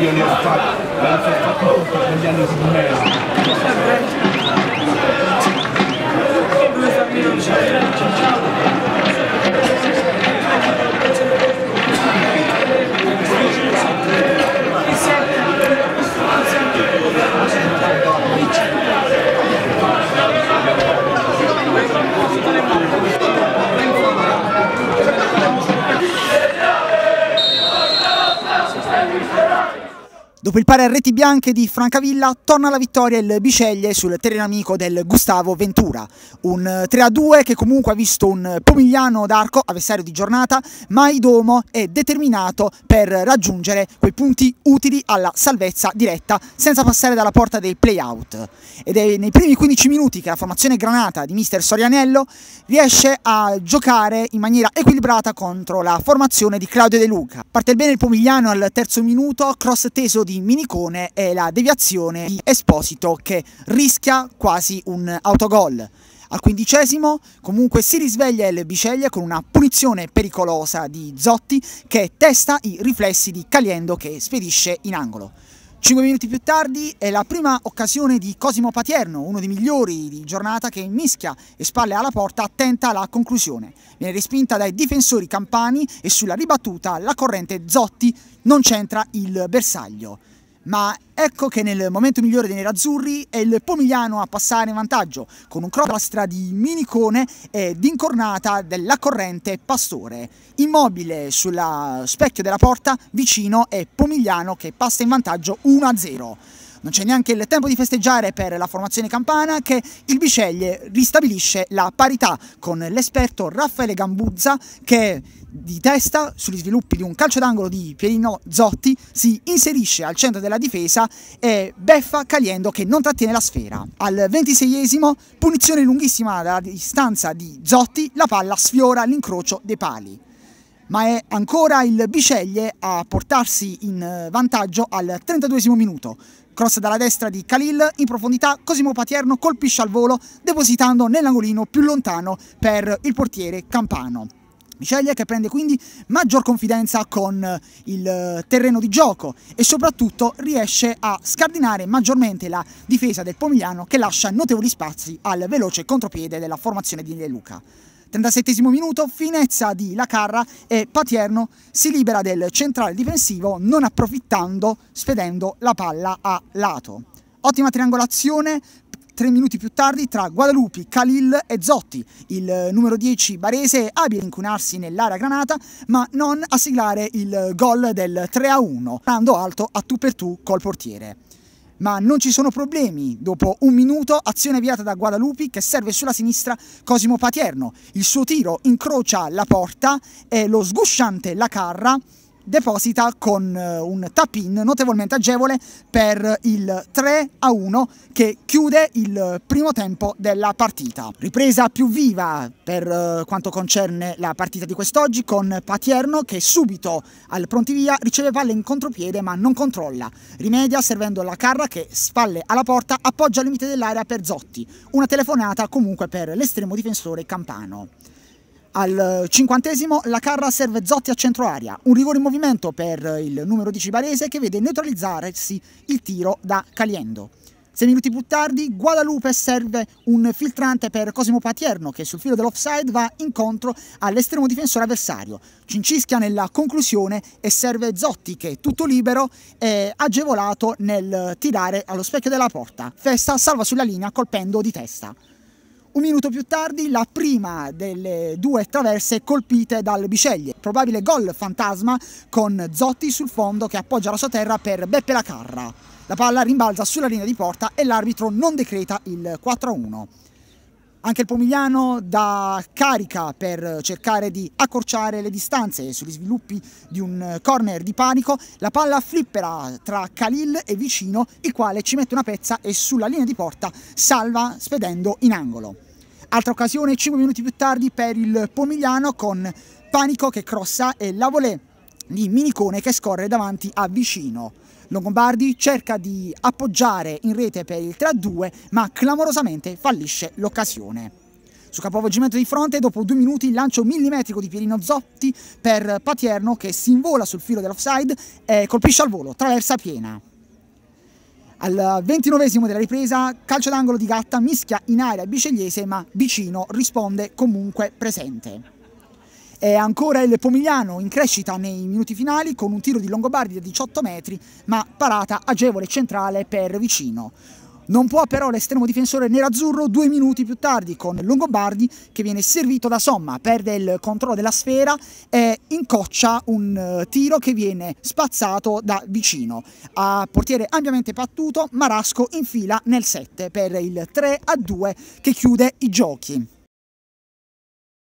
yéen ñëpp faat dañu fekk mais Thank Dopo il pari a reti bianche di Francavilla, torna la vittoria il Biceglie sul terreno amico del Gustavo Ventura. Un 3-2 eh, che comunque ha visto un Pomigliano d'arco, avversario di giornata, ma Idomo è determinato per raggiungere quei punti utili alla salvezza diretta senza passare dalla porta dei play-out. Ed è nei primi 15 minuti che la formazione granata di mister Sorianello riesce a giocare in maniera equilibrata contro la formazione di Claudio De Luca. Parte bene il Pomigliano al terzo minuto, cross teso di Minicone è la deviazione di Esposito che rischia quasi un autogol. Al quindicesimo comunque si risveglia il Biceglie con una punizione pericolosa di Zotti che testa i riflessi di Caliendo che spedisce in angolo. 5 minuti più tardi è la prima occasione di Cosimo Patierno, uno dei migliori di giornata che mischia e spalle alla porta attenta alla conclusione. Viene respinta dai difensori campani e sulla ribattuta la corrente Zotti non centra il bersaglio ma ecco che nel momento migliore dei nerazzurri è il Pomigliano a passare in vantaggio con un crossbastra di Minicone ed incornata della corrente Pastore. Immobile sullo specchio della porta vicino è Pomigliano che passa in vantaggio 1-0. Non c'è neanche il tempo di festeggiare per la formazione campana che il Bisceglie ristabilisce la parità con l'esperto Raffaele Gambuzza che di testa sugli sviluppi di un calcio d'angolo di Pierino Zotti si inserisce al centro della difesa e beffa Caliendo che non trattiene la sfera. Al 26esimo punizione lunghissima dalla distanza di Zotti, la palla sfiora l'incrocio dei pali ma è ancora il Biceglie a portarsi in eh, vantaggio al 32 minuto Cross dalla destra di Khalil, in profondità Cosimo Patierno colpisce al volo, depositando nell'angolino più lontano per il portiere Campano. Miceglie che prende quindi maggior confidenza con il eh, terreno di gioco e soprattutto riesce a scardinare maggiormente la difesa del Pomigliano che lascia notevoli spazi al veloce contropiede della formazione di De Luca. 37 minuto, finezza di Lacarra e Patierno si libera del centrale difensivo non approfittando, spedendo la palla a lato. Ottima triangolazione tre minuti più tardi tra Guadalupi, Khalil e Zotti. Il eh, numero 10 barese è abile a incunarsi nell'area granata, ma non a siglare il gol del 3-1, andando alto a tu per tu col portiere ma non ci sono problemi. Dopo un minuto, azione avviata da Guadalupi che serve sulla sinistra Cosimo Patierno. Il suo tiro incrocia la porta e lo sgusciante La Carra deposita con eh, un tap-in notevolmente agevole per il 3 a 1 che chiude il primo tempo della partita. Ripresa più viva per eh, quanto concerne la partita di quest'oggi con Patierno che subito al prontivia riceve palle in contropiede ma non controlla. Rimedia servendo la Carra che spalle alla porta appoggia al limite dell'area per Zotti. Una telefonata comunque per l'estremo difensore Campano. Al cinquantesimo la Carra serve Zotti a centro aria, un rigore in movimento per il numero 10 barese che vede neutralizzarsi il tiro da Caliendo. Sei minuti più tardi Guadalupe serve un filtrante per Cosimo Patierno che sul filo dell'offside va incontro all'estremo difensore avversario. Cincischia nella conclusione e serve Zotti che tutto libero è agevolato nel tirare allo specchio della porta. Festa salva sulla linea colpendo di testa. Un minuto più tardi la prima delle due traverse colpite dal Bisceglie. Probabile gol fantasma con Zotti sul fondo che appoggia la sua terra per Beppe Lacarra. La palla rimbalza sulla linea di porta e l'arbitro non decreta il 4-1. Anche il Pomigliano dà carica per cercare di accorciare le distanze sugli sviluppi di un corner di panico. La palla flippera tra Khalil e Vicino, il quale ci mette una pezza e sulla linea di porta salva spedendo in angolo. Altra occasione 5 minuti più tardi per il Pomigliano con Panico che crossa e la volée di Minicone che scorre davanti a Vicino. Longobardi cerca di appoggiare in rete per il 3-2 ma clamorosamente fallisce l'occasione. Su capovolgimento di fronte, dopo due minuti, lancio millimetrico di Pierino Zotti per Patierno che si invola sul filo dell'offside e colpisce al volo, traversa piena. Al ventinovesimo della ripresa, calcio d'angolo di Gatta, mischia in area bicegliese, ma vicino risponde comunque presente. È ancora il Pomigliano in crescita nei minuti finali con un tiro di Longobardi da 18 metri, ma parata agevole centrale per vicino. Non può però l'estremo difensore nerazzurro due minuti più tardi con Longobardi che viene servito da Somma, perde il controllo della sfera e incoccia un eh, tiro che viene spazzato da vicino. A portiere ampiamente pattuto Marasco infila nel 7 per il 3 a 2 che chiude i giochi.